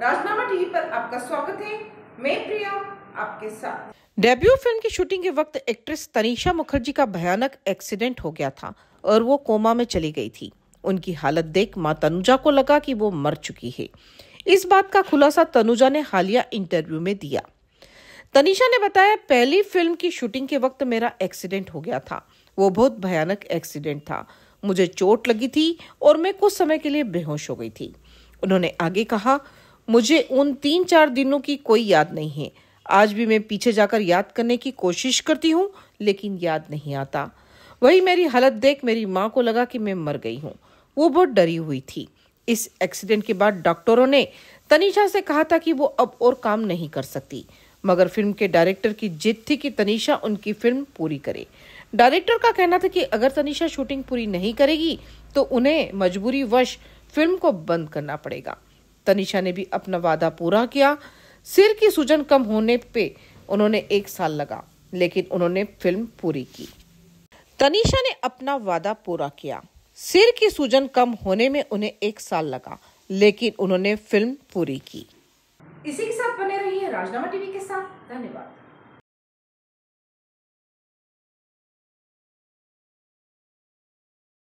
राजनामा TV पर आपका स्वागत है मैं प्रिया आपके साथ डेब्यू फिल्म की शूटिंग के वक्त एक्ट्रेस तनिषा मुखर्जी का भयानक एक्सीडेंट हो गया था और वो कोमा में चली गई थी उनकी हालत देख मां तनुजा को लगा कि वो मर चुकी है इस बात का खुलासा तनुजा ने हालिया इंटरव्यू में दिया तनिषा ने बताया पहली फिल्म की शूटिंग के वक्त मेरा एक्सीडेंट हो गया था वो बहुत भयानक एक्सीडेंट था मुझे चोट लगी थी और मैं कुछ समय के लिए बेहोश हो गई थी उन्होंने आगे कहा मुझे उन तीन चार दिनों की कोई याद नहीं है आज भी मैं पीछे जाकर याद करने की कोशिश करती हूँ लेकिन याद नहीं आता वही मेरी हालत देख मेरी माँ को लगा कि मैं मर गई हूँ वो बहुत डरी हुई थी इस एक्सीडेंट के बाद डॉक्टरों ने तनिषा से कहा था कि वो अब और काम नहीं कर सकती मगर फिल्म के डायरेक्टर की जिद थी कि तनिषा उनकी फिल्म पूरी करे डायरेक्टर का कहना था कि अगर तनिषा शूटिंग पूरी नहीं करेगी तो उन्हें मजबूरी वश फिल्म को बंद करना पड़ेगा तनिषा ने भी अपना वादा पूरा किया सिर की सूजन कम होने पे उन्होंने एक साल लगा लेकिन उन्होंने फिल्म पूरी की तनिषा ने अपना वादा पूरा किया सिर की सूजन कम होने में उन्हें एक साल लगा लेकिन उन्होंने फिल्म पूरी की इसी के साथ बने रहिए राजनामा टीवी के साथ धन्यवाद